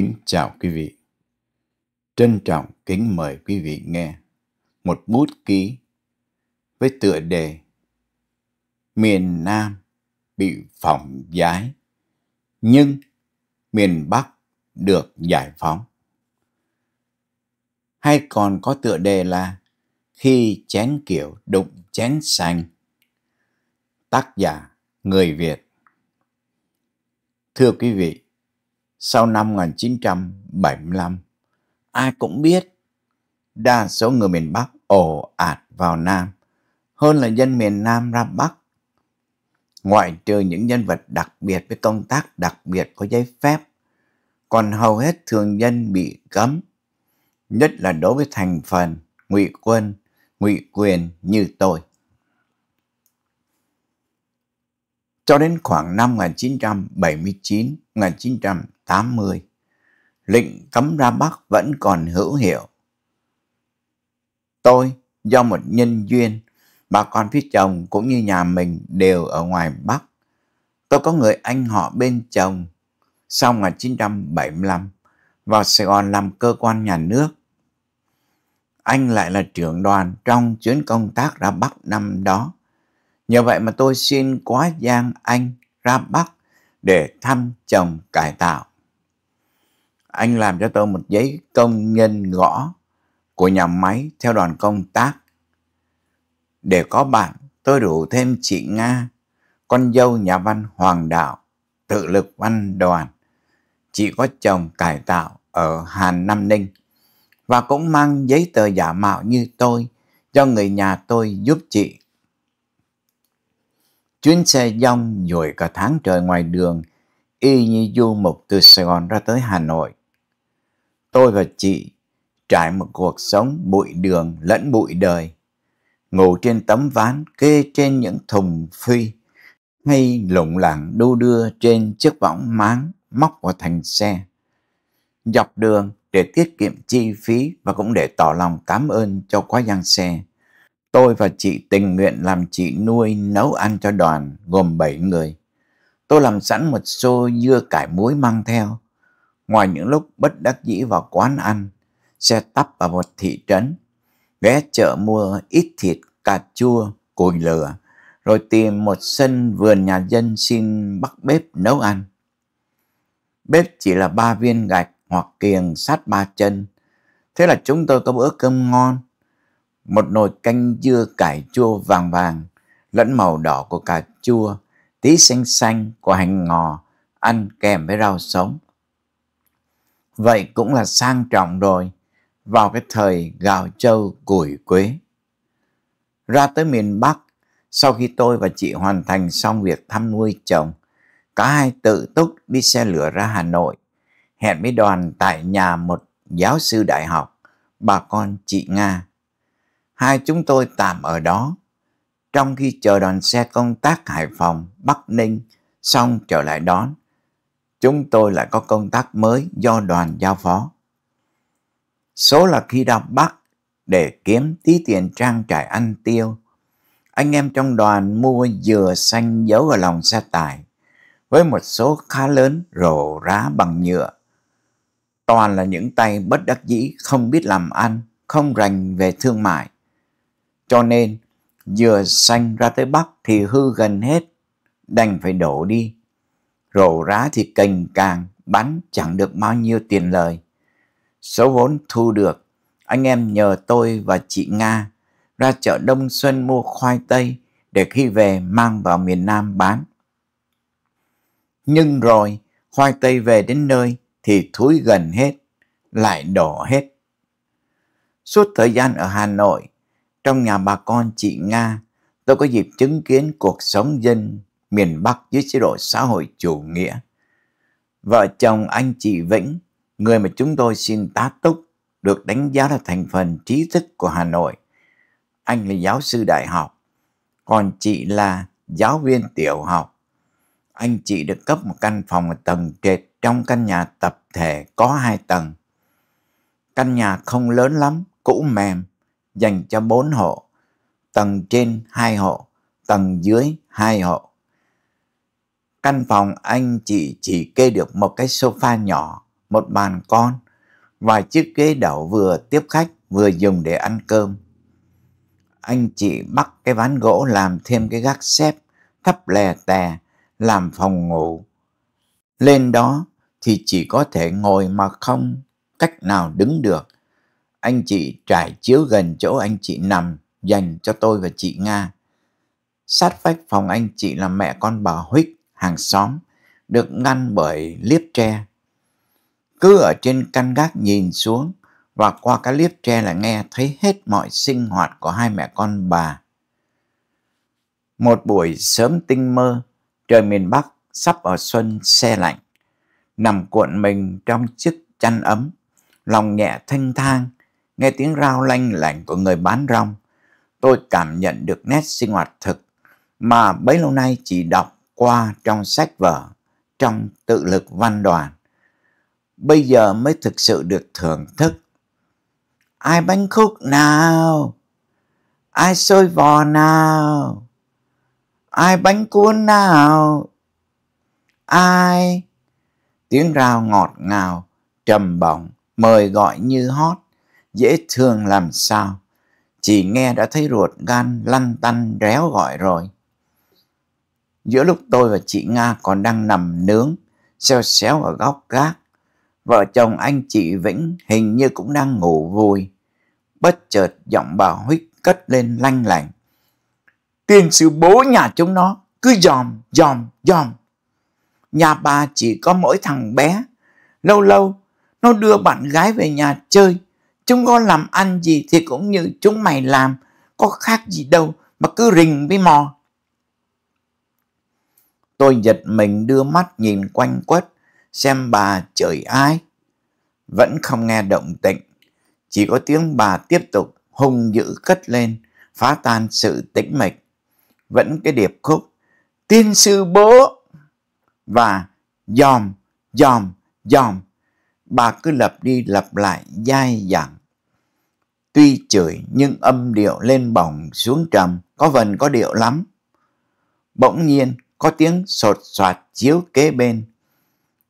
Kính chào quý vị. Trân trọng kính mời quý vị nghe một bút ký với tựa đề Miền Nam bị phỏng giái, nhưng miền Bắc được giải phóng. Hay còn có tựa đề là Khi chén kiểu đụng chén xanh. Tác giả người Việt. Thưa quý vị, sau năm 1975. Ai cũng biết, đa số người miền Bắc ồ ạt vào Nam, hơn là dân miền Nam ra Bắc. Ngoại trừ những nhân vật đặc biệt với công tác đặc biệt có giấy phép, còn hầu hết thường dân bị cấm, nhất là đối với thành phần, ngụy quân, ngụy quyền như tôi. Cho đến khoảng năm 1979, 1980, 80. Lệnh cấm ra Bắc vẫn còn hữu hiệu. Tôi, do một nhân duyên, bà con phía chồng cũng như nhà mình đều ở ngoài Bắc. Tôi có người anh họ bên chồng, sau 1975, vào Sài Gòn làm cơ quan nhà nước. Anh lại là trưởng đoàn trong chuyến công tác ra Bắc năm đó. Nhờ vậy mà tôi xin quá giang anh ra Bắc để thăm chồng cải tạo anh làm cho tôi một giấy công nhân gõ của nhà máy theo đoàn công tác. Để có bạn, tôi đủ thêm chị Nga, con dâu nhà văn Hoàng Đạo, tự lực văn đoàn. Chị có chồng cải tạo ở Hàn Nam Ninh và cũng mang giấy tờ giả mạo như tôi cho người nhà tôi giúp chị. Chuyến xe dông nhồi cả tháng trời ngoài đường, y như du mục từ Sài Gòn ra tới Hà Nội tôi và chị trải một cuộc sống bụi đường lẫn bụi đời, ngủ trên tấm ván kê trên những thùng phi, hay lủng lẳng đu đưa trên chiếc võng máng móc vào thành xe. Dọc đường để tiết kiệm chi phí và cũng để tỏ lòng cảm ơn cho quá giang xe. Tôi và chị tình nguyện làm chị nuôi nấu ăn cho đoàn gồm 7 người. Tôi làm sẵn một xô dưa cải muối mang theo ngoài những lúc bất đắc dĩ vào quán ăn, xe tắp ở một thị trấn, ghé chợ mua ít thịt, cà chua, cùi lửa, rồi tìm một sân vườn nhà dân xin bắt bếp nấu ăn. Bếp chỉ là ba viên gạch hoặc kiềng sát ba chân. Thế là chúng tôi có bữa cơm ngon, một nồi canh dưa cải chua vàng vàng, lẫn màu đỏ của cà chua, tí xanh xanh của hành ngò, ăn kèm với rau sống vậy cũng là sang trọng rồi vào cái thời gạo trâu củi quế. Ra tới miền Bắc, sau khi tôi và chị hoàn thành xong việc thăm nuôi chồng, cả hai tự túc đi xe lửa ra Hà Nội, hẹn với đoàn tại nhà một giáo sư đại học, bà con chị Nga. Hai chúng tôi tạm ở đó, trong khi chờ đoàn xe công tác Hải Phòng, Bắc Ninh, xong trở lại đón chúng tôi lại có công tác mới do đoàn giao phó. Số là khi ra Bắc để kiếm tí tiền trang trải ăn tiêu, anh em trong đoàn mua dừa xanh giấu ở lòng xe tải với một số khá lớn rổ rá bằng nhựa. Toàn là những tay bất đắc dĩ không biết làm ăn, không rành về thương mại. Cho nên, dừa xanh ra tới Bắc thì hư gần hết, đành phải đổ đi rổ rá thì cành càng, bán chẳng được bao nhiêu tiền lời. Số vốn thu được, anh em nhờ tôi và chị Nga ra chợ Đông Xuân mua khoai tây để khi về mang vào miền Nam bán. Nhưng rồi, khoai tây về đến nơi thì thúi gần hết, lại đổ hết. Suốt thời gian ở Hà Nội, trong nhà bà con chị Nga, tôi có dịp chứng kiến cuộc sống dân miền Bắc dưới chế độ xã hội chủ nghĩa. Vợ chồng anh chị Vĩnh, người mà chúng tôi xin tá túc, được đánh giá là thành phần trí thức của Hà Nội. Anh là giáo sư đại học, còn chị là giáo viên tiểu học. Anh chị được cấp một căn phòng ở tầng trệt trong căn nhà tập thể có hai tầng. Căn nhà không lớn lắm, cũ mềm, dành cho bốn hộ. Tầng trên hai hộ, tầng dưới hai hộ. Căn phòng anh chị chỉ kê được một cái sofa nhỏ, một bàn con vài chiếc ghế đậu vừa tiếp khách vừa dùng để ăn cơm. Anh chị bắt cái ván gỗ làm thêm cái gác xếp thấp lè tè làm phòng ngủ. Lên đó thì chỉ có thể ngồi mà không cách nào đứng được. Anh chị trải chiếu gần chỗ anh chị nằm dành cho tôi và chị Nga. Sát vách phòng anh chị là mẹ con bà Huých hàng xóm được ngăn bởi liếp tre. Cứ ở trên căn gác nhìn xuống và qua cái liếp tre là nghe thấy hết mọi sinh hoạt của hai mẹ con bà. Một buổi sớm tinh mơ, trời miền Bắc sắp ở xuân xe lạnh, nằm cuộn mình trong chiếc chăn ấm, lòng nhẹ thanh thang, nghe tiếng rao lanh lảnh của người bán rong. Tôi cảm nhận được nét sinh hoạt thực mà bấy lâu nay chỉ đọc qua trong sách vở, trong tự lực văn đoàn. Bây giờ mới thực sự được thưởng thức. Ai bánh khúc nào? Ai xôi vò nào? Ai bánh cuốn nào? Ai? Tiếng rào ngọt ngào, trầm bổng, mời gọi như hót, dễ thương làm sao. Chỉ nghe đã thấy ruột gan lăn tăn réo gọi rồi Giữa lúc tôi và chị Nga còn đang nằm nướng, xeo xéo ở góc gác, vợ chồng anh chị Vĩnh hình như cũng đang ngủ vui. Bất chợt giọng bà Huyết cất lên lanh lảnh. Tiền sư bố nhà chúng nó cứ dòm, dòm, dòm. Nhà bà chỉ có mỗi thằng bé. Lâu lâu, nó đưa bạn gái về nhà chơi. Chúng có làm ăn gì thì cũng như chúng mày làm. Có khác gì đâu mà cứ rình với mò. Tôi giật mình đưa mắt nhìn quanh quất, xem bà chửi ai. Vẫn không nghe động tĩnh, chỉ có tiếng bà tiếp tục hung dữ cất lên, phá tan sự tĩnh mịch. Vẫn cái điệp khúc, tiên sư bố, và dòm, dòm, dòm. Bà cứ lặp đi lặp lại dai dẳng. Tuy chửi nhưng âm điệu lên bổng xuống trầm, có vần có điệu lắm. Bỗng nhiên có tiếng sột soạt chiếu kế bên.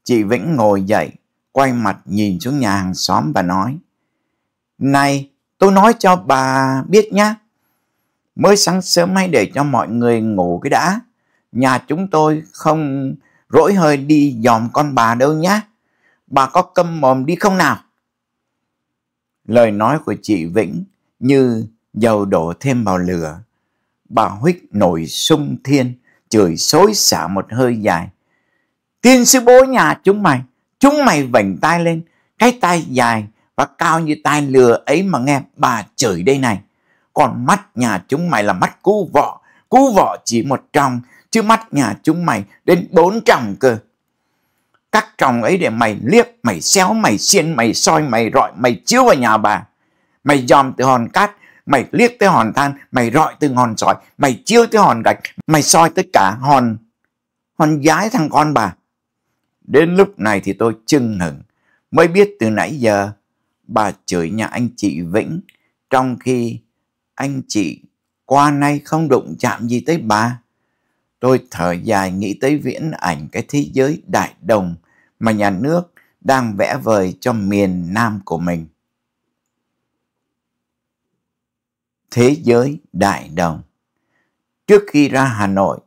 Chị Vĩnh ngồi dậy, quay mặt nhìn xuống nhà hàng xóm và nói. Này, tôi nói cho bà biết nhé. Mới sáng sớm hãy để cho mọi người ngủ cái đã. Nhà chúng tôi không rỗi hơi đi dòm con bà đâu nhé. Bà có câm mồm đi không nào? Lời nói của chị Vĩnh như dầu đổ thêm vào lửa. Bà huyết nổi sung thiên chửi xối xả một hơi dài. Tiên sư bố nhà chúng mày, chúng mày vành tay lên, cái tay dài và cao như tay lừa ấy mà nghe bà chửi đây này. Còn mắt nhà chúng mày là mắt cú vọ, cú vọ chỉ một tròng, chứ mắt nhà chúng mày đến bốn tròng cơ. Các tròng ấy để mày liếc, mày xéo, mày xiên, mày soi, mày rọi, mày chiếu vào nhà bà. Mày dòm từ hòn cát mày liếc tới hòn than mày rọi từng hòn sỏi mày chiêu tới hòn gạch mày soi tất cả hòn hòn giái thằng con bà đến lúc này thì tôi chưng hửng mới biết từ nãy giờ bà chửi nhà anh chị vĩnh trong khi anh chị qua nay không đụng chạm gì tới bà tôi thở dài nghĩ tới viễn ảnh cái thế giới đại đồng mà nhà nước đang vẽ vời cho miền nam của mình thế giới đại đồng. Trước khi ra Hà Nội,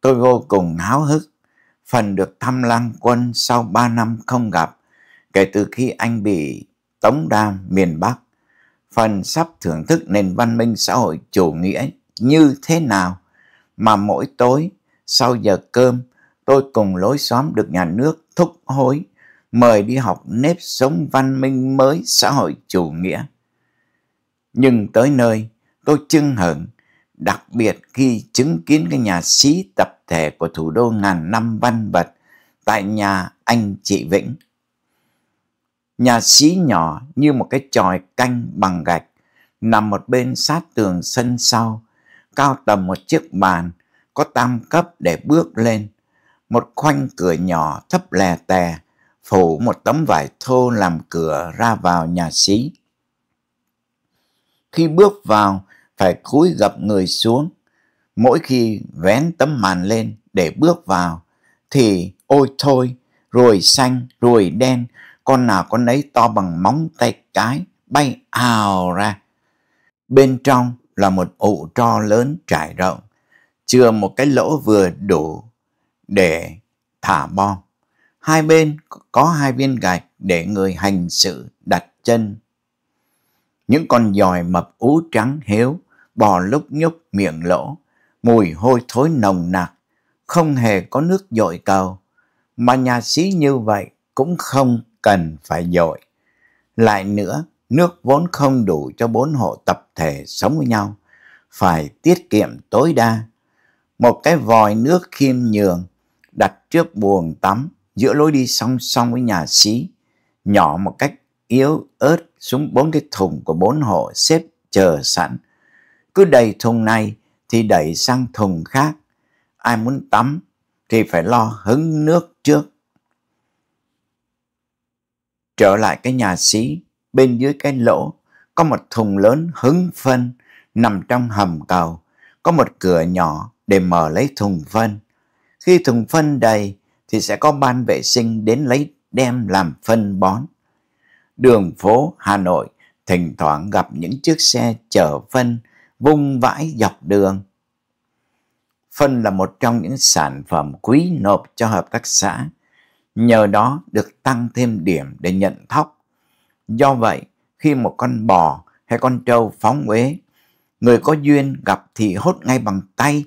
tôi vô cùng háo hức phần được thăm lăng Quân sau 3 năm không gặp kể từ khi anh bị tống đam miền Bắc. Phần sắp thưởng thức nền văn minh xã hội chủ nghĩa như thế nào mà mỗi tối sau giờ cơm tôi cùng lối xóm được nhà nước thúc hối mời đi học nếp sống văn minh mới xã hội chủ nghĩa. Nhưng tới nơi, Tôi chưng hưởng, đặc biệt khi chứng kiến cái nhà sĩ tập thể của thủ đô ngàn năm văn vật tại nhà anh chị Vĩnh. Nhà sĩ nhỏ như một cái tròi canh bằng gạch, nằm một bên sát tường sân sau, cao tầm một chiếc bàn, có tam cấp để bước lên. Một khoanh cửa nhỏ thấp lè tè, phủ một tấm vải thô làm cửa ra vào nhà sĩ. Khi bước vào, phải cúi gập người xuống. Mỗi khi vén tấm màn lên để bước vào thì ôi thôi, ruồi xanh, ruồi đen, con nào con ấy to bằng móng tay cái bay ào ra. Bên trong là một ụ tro lớn trải rộng, chừa một cái lỗ vừa đủ để thả bom. Hai bên có hai viên gạch để người hành sự đặt chân. Những con giòi mập ú trắng hiếu bò lúc nhúc miệng lỗ, mùi hôi thối nồng nặc, không hề có nước dội cầu, mà nhà sĩ như vậy cũng không cần phải dội. Lại nữa, nước vốn không đủ cho bốn hộ tập thể sống với nhau, phải tiết kiệm tối đa. Một cái vòi nước khiêm nhường đặt trước buồng tắm giữa lối đi song song với nhà sĩ, nhỏ một cách yếu ớt xuống bốn cái thùng của bốn hộ xếp chờ sẵn cứ đầy thùng này thì đẩy sang thùng khác. Ai muốn tắm thì phải lo hứng nước trước. Trở lại cái nhà xí, bên dưới cái lỗ có một thùng lớn hứng phân nằm trong hầm cầu, có một cửa nhỏ để mở lấy thùng phân. Khi thùng phân đầy thì sẽ có ban vệ sinh đến lấy đem làm phân bón. Đường phố Hà Nội thỉnh thoảng gặp những chiếc xe chở phân vung vãi dọc đường. Phân là một trong những sản phẩm quý nộp cho hợp tác xã, nhờ đó được tăng thêm điểm để nhận thóc. Do vậy, khi một con bò hay con trâu phóng uế, người có duyên gặp thì hốt ngay bằng tay,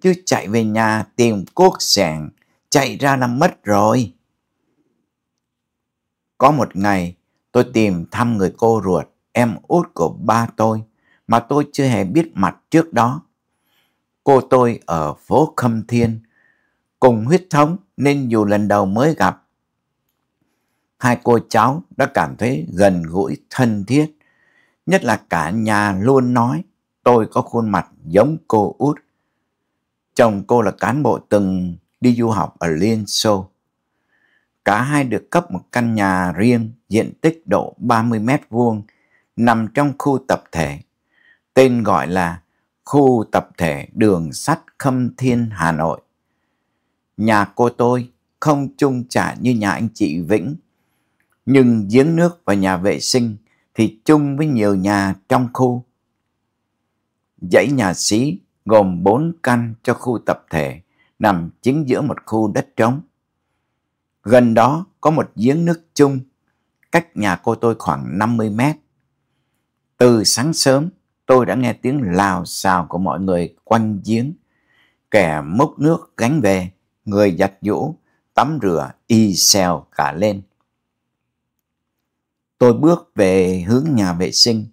chứ chạy về nhà tìm cuốc sẻng, chạy ra là mất rồi. Có một ngày, tôi tìm thăm người cô ruột, em út của ba tôi, mà tôi chưa hề biết mặt trước đó. Cô tôi ở phố Khâm Thiên, cùng huyết thống nên dù lần đầu mới gặp, hai cô cháu đã cảm thấy gần gũi thân thiết. Nhất là cả nhà luôn nói tôi có khuôn mặt giống cô út. Chồng cô là cán bộ từng đi du học ở Liên Xô. Cả hai được cấp một căn nhà riêng diện tích độ 30 mét vuông nằm trong khu tập thể tên gọi là Khu tập thể đường sắt Khâm Thiên Hà Nội. Nhà cô tôi không chung trả như nhà anh chị Vĩnh, nhưng giếng nước và nhà vệ sinh thì chung với nhiều nhà trong khu. Dãy nhà xí gồm bốn căn cho khu tập thể nằm chính giữa một khu đất trống. Gần đó có một giếng nước chung cách nhà cô tôi khoảng 50 mét. Từ sáng sớm, tôi đã nghe tiếng lào xào của mọi người quanh giếng. Kẻ múc nước gánh về, người giặt giũ, tắm rửa y xèo cả lên. Tôi bước về hướng nhà vệ sinh.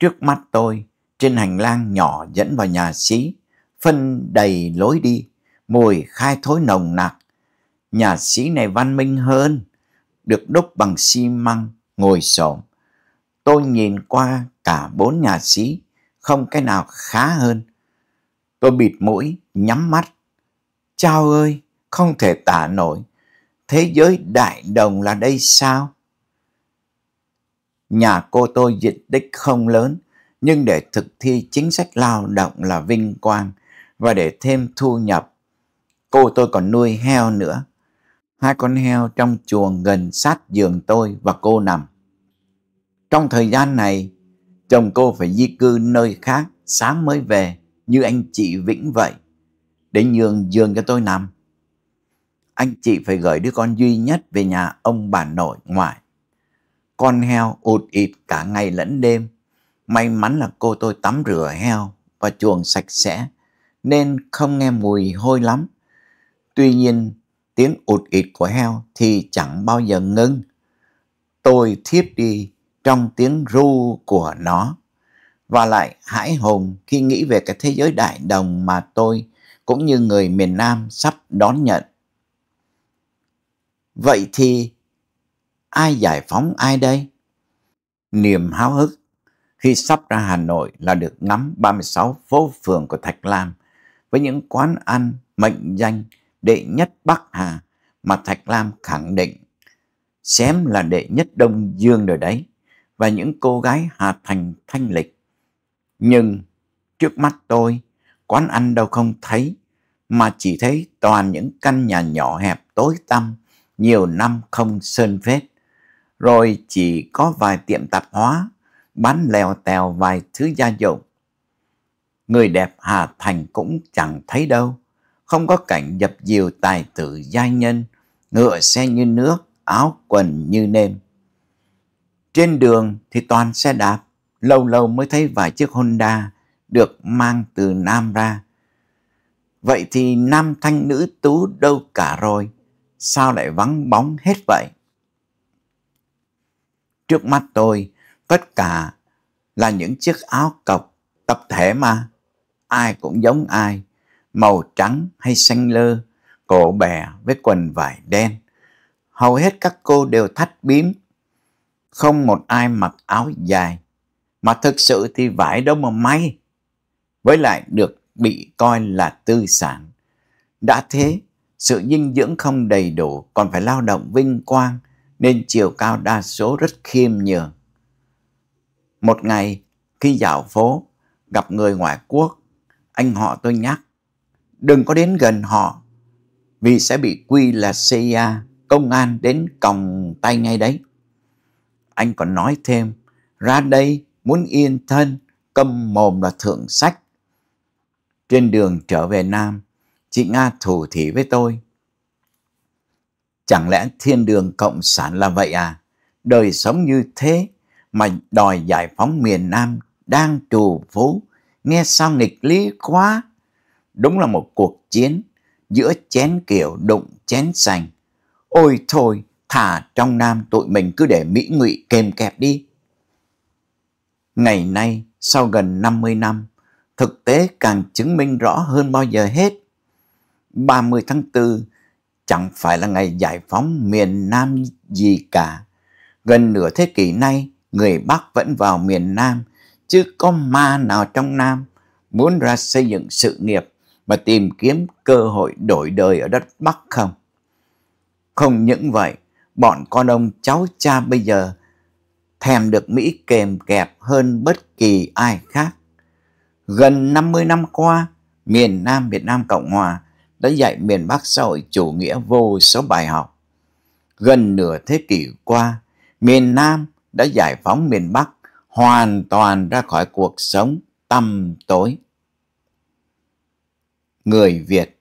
Trước mắt tôi, trên hành lang nhỏ dẫn vào nhà xí, phân đầy lối đi, mùi khai thối nồng nặc. Nhà xí này văn minh hơn, được đúc bằng xi măng, ngồi xổm Tôi nhìn qua cả bốn nhà sĩ, không cái nào khá hơn. Tôi bịt mũi, nhắm mắt. Chao ơi, không thể tả nổi. Thế giới đại đồng là đây sao? Nhà cô tôi diện tích không lớn, nhưng để thực thi chính sách lao động là vinh quang và để thêm thu nhập. Cô tôi còn nuôi heo nữa. Hai con heo trong chuồng gần sát giường tôi và cô nằm. Trong thời gian này, chồng cô phải di cư nơi khác sáng mới về như anh chị Vĩnh vậy để nhường giường cho tôi nằm. Anh chị phải gửi đứa con duy nhất về nhà ông bà nội ngoại. Con heo ụt ịt cả ngày lẫn đêm. May mắn là cô tôi tắm rửa heo và chuồng sạch sẽ nên không nghe mùi hôi lắm. Tuy nhiên tiếng ụt ịt của heo thì chẳng bao giờ ngưng. Tôi thiếp đi trong tiếng ru của nó. Và lại hãi hùng khi nghĩ về cái thế giới đại đồng mà tôi cũng như người miền Nam sắp đón nhận. Vậy thì ai giải phóng ai đây? Niềm háo hức khi sắp ra Hà Nội là được ngắm 36 phố phường của Thạch Lam với những quán ăn mệnh danh đệ nhất Bắc Hà mà Thạch Lam khẳng định. Xém là đệ nhất Đông Dương rồi đấy và những cô gái Hà Thành thanh lịch. Nhưng trước mắt tôi, quán ăn đâu không thấy, mà chỉ thấy toàn những căn nhà nhỏ hẹp tối tăm, nhiều năm không sơn phết Rồi chỉ có vài tiệm tạp hóa, bán lèo tèo vài thứ gia dụng. Người đẹp Hà Thành cũng chẳng thấy đâu, không có cảnh dập dìu tài tử giai nhân, ngựa xe như nước, áo quần như nêm. Trên đường thì toàn xe đạp, lâu lâu mới thấy vài chiếc Honda được mang từ Nam ra. Vậy thì nam thanh nữ tú đâu cả rồi, sao lại vắng bóng hết vậy? Trước mắt tôi, tất cả là những chiếc áo cộc tập thể mà, ai cũng giống ai, màu trắng hay xanh lơ, cổ bè với quần vải đen. Hầu hết các cô đều thắt bím không một ai mặc áo dài. Mà thực sự thì vải đâu mà may. Với lại được bị coi là tư sản. Đã thế, sự dinh dưỡng không đầy đủ còn phải lao động vinh quang nên chiều cao đa số rất khiêm nhường. Một ngày, khi dạo phố, gặp người ngoại quốc, anh họ tôi nhắc, đừng có đến gần họ, vì sẽ bị quy là CIA, công an đến còng tay ngay đấy anh còn nói thêm, ra đây muốn yên thân, câm mồm là thượng sách. Trên đường trở về Nam, chị Nga thủ thỉ với tôi. Chẳng lẽ thiên đường cộng sản là vậy à? Đời sống như thế mà đòi giải phóng miền Nam đang trù phú, nghe sao nghịch lý quá. Đúng là một cuộc chiến giữa chén kiểu đụng chén sành. Ôi thôi, thả trong Nam tụi mình cứ để Mỹ ngụy kèm kẹp đi. Ngày nay, sau gần 50 năm, thực tế càng chứng minh rõ hơn bao giờ hết. 30 tháng 4 chẳng phải là ngày giải phóng miền Nam gì cả. Gần nửa thế kỷ nay, người Bắc vẫn vào miền Nam, chứ có ma nào trong Nam muốn ra xây dựng sự nghiệp và tìm kiếm cơ hội đổi đời ở đất Bắc không? Không những vậy, bọn con ông cháu cha bây giờ thèm được Mỹ kèm kẹp hơn bất kỳ ai khác. Gần 50 năm qua, miền Nam Việt Nam Cộng Hòa đã dạy miền Bắc xã hội chủ nghĩa vô số bài học. Gần nửa thế kỷ qua, miền Nam đã giải phóng miền Bắc hoàn toàn ra khỏi cuộc sống tăm tối. Người Việt